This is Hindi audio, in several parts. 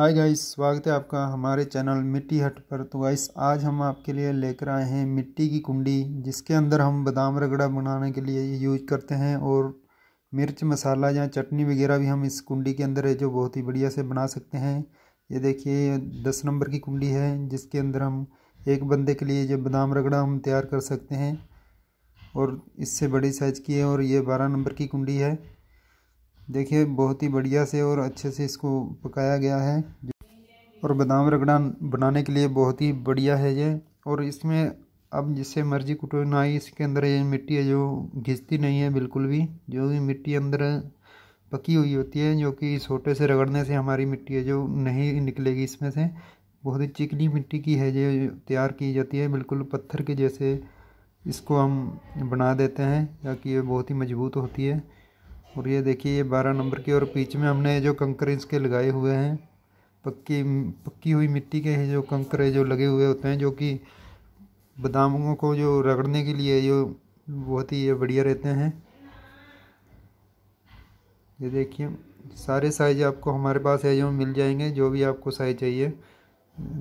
हाय गाइस स्वागत है आपका हमारे चैनल मिट्टी हट पर तो गाइस आज हम आपके लिए लेकर आए हैं मिट्टी की कुंडी जिसके अंदर हम बादाम रगड़ा बनाने के लिए यूज करते हैं और मिर्च मसाला या चटनी वगैरह भी हम इस कुंडी के अंदर है जो बहुत ही बढ़िया से बना सकते हैं ये देखिए दस नंबर की कुंडी है जिसके अंदर हम एक बंदे के लिए जो बादाम रगड़ा हम तैयार कर सकते हैं और इससे बड़ी साइज़ की है और ये बारह नंबर की कुंडी है देखिए बहुत ही बढ़िया से और अच्छे से इसको पकाया गया है और बादाम रगड़ा बनाने के लिए बहुत ही बढ़िया है ये और इसमें अब जिससे मर्जी कुटो ना ही इसके अंदर ये मिट्टी है जो घिसती नहीं है बिल्कुल भी जो भी मिट्टी अंदर पकी हुई होती है जो कि छोटे से रगड़ने से हमारी मिट्टी है जो नहीं निकलेगी इसमें से बहुत ही चिकनी मिट्टी की है जो तैयार की जाती है बिल्कुल पत्थर के जैसे इसको हम बना देते हैं ताकि ये बहुत ही मजबूत होती है और ये देखिए ये बारह नंबर की और बीच में हमने जो कंकर इसके लगाए हुए हैं पक्की पक्की हुई मिट्टी के जो कंकर जो लगे हुए होते हैं जो कि बादामों को जो रगड़ने के लिए जो बहुत ही ये बढ़िया रहते हैं ये देखिए सारे साइज आपको हमारे पास है जो मिल जाएंगे जो भी आपको साइज चाहिए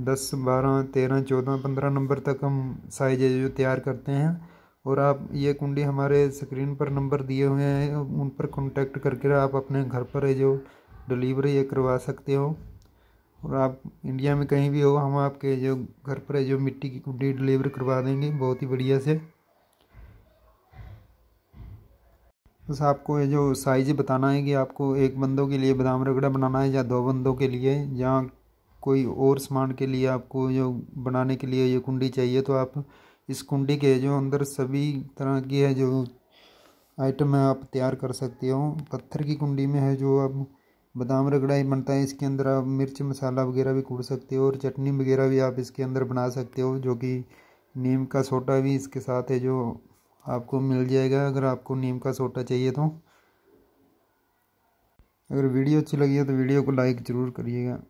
दस बारह तेरह चौदह पंद्रह नंबर तक हम साइज जो तैयार करते हैं और आप ये कुंडी हमारे स्क्रीन पर नंबर दिए हुए हैं उन पर कॉन्टेक्ट करके आप अपने घर पर है जो डिलीवरी ये करवा सकते हो और आप इंडिया में कहीं भी हो हम आपके जो घर पर है जो मिट्टी की कुंडी डिलीवर करवा देंगे बहुत ही बढ़िया से बस आपको ये जो साइज बताना है कि आपको एक बंदों के लिए बादाम रगड़ा बनाना है या दो बंदों के लिए या कोई और सामान के लिए आपको जो बनाने के लिए ये कुंडी चाहिए तो आप इस कुंडी के जो अंदर सभी तरह की है जो आइटम है आप तैयार कर सकते हो पत्थर की कुंडी में है जो आप बादाम रगड़ा ही बनता है इसके अंदर आप मिर्च मसाला वगैरह भी कूट सकते हो और चटनी वगैरह भी आप इसके अंदर बना सकते हो जो कि नीम का सोटा भी इसके साथ है जो आपको मिल जाएगा अगर आपको नीम का सोटा चाहिए तो अगर वीडियो अच्छी लगी है तो वीडियो को लाइक ज़रूर करिएगा